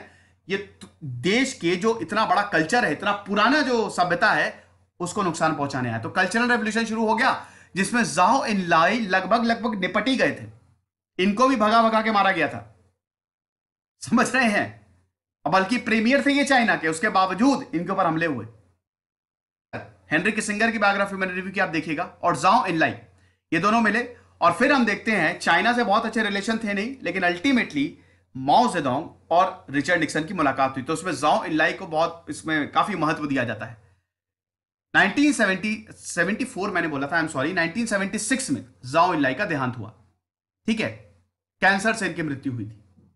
ये तो देश के जो इतना बड़ा कल्चर है इतना पुराना जो सभ्यता है उसको नुकसान पहुंचाने आया तो कल्चरल रेवोल्यूशन शुरू हो गया जिसमें जाओ इन लाई लगभग लगभग निपट ही गए थे इनको भी भगा भगा के मारा गया था समझ रहे हैं बल्कि प्रीमियर थे ये चाइना के उसके बावजूद इनके ऊपर हमले हुए हेनरी किसिंगर की बायोग्राफी मैंने रिव्यू की आप देखिएगा और जाओ इन लाई ये दोनों मिले और फिर हम देखते हैं चाइना से बहुत अच्छे रिलेशन थे नहीं लेकिन अल्टीमेटली माओ जेदोंग और रिचर्ड निक्सन की मुलाकात हुई तो उसमें जाओ इन लाई को बहुत इसमें काफी महत्व दिया जाता है 1974 मैंने बोला था आई एम सॉरी 1976 में जाओ इलाई का देहांत हुआ ठीक है कैंसर से इनकी मृत्यु हुई थी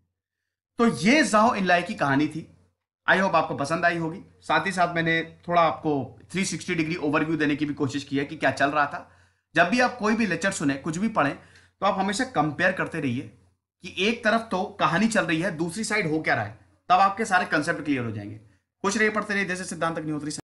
तो ये जाओ इलाई की कहानी थी आई होप आपको पसंद आई होगी साथ ही साथ मैंने थोड़ा आपको 360 डिग्री ओवरव्यू देने की भी कोशिश की है कि क्या चल रहा था जब भी आप कोई भी लेक्चर सुने कुछ भी पढ़ें तो आप हमेशा कंपेयर करते रहिए कि एक तरफ तो कहानी चल रही है दूसरी साइड हो क्या रहा है तब आपके सारे कंसेप्ट क्लियर हो जाएंगे कुछ रहिए पढ़ते रहिए जैसे सिद्धांत अग्निहोत्री